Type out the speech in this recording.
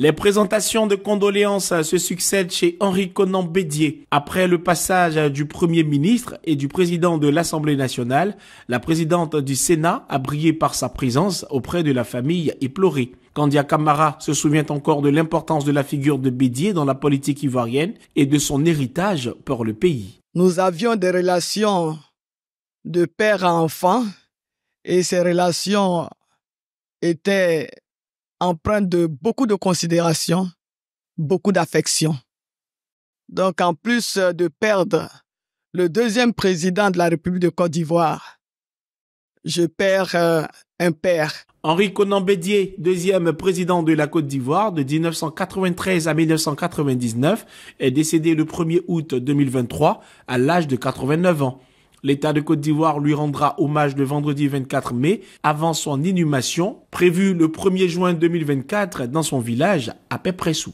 Les présentations de condoléances se succèdent chez Henri Conan Bédier. Après le passage du Premier ministre et du président de l'Assemblée nationale, la présidente du Sénat a brillé par sa présence auprès de la famille éplorée. Candia Camara se souvient encore de l'importance de la figure de Bédier dans la politique ivoirienne et de son héritage pour le pays. Nous avions des relations de père à enfant et ces relations étaient empreinte de beaucoup de considération, beaucoup d'affection. Donc, en plus euh, de perdre le deuxième président de la République de Côte d'Ivoire, je perds euh, un père. Henri Conan Bédier, deuxième président de la Côte d'Ivoire de 1993 à 1999, est décédé le 1er août 2023 à l'âge de 89 ans. L'État de Côte d'Ivoire lui rendra hommage le vendredi 24 mai avant son inhumation, prévue le 1er juin 2024 dans son village à Pepressou.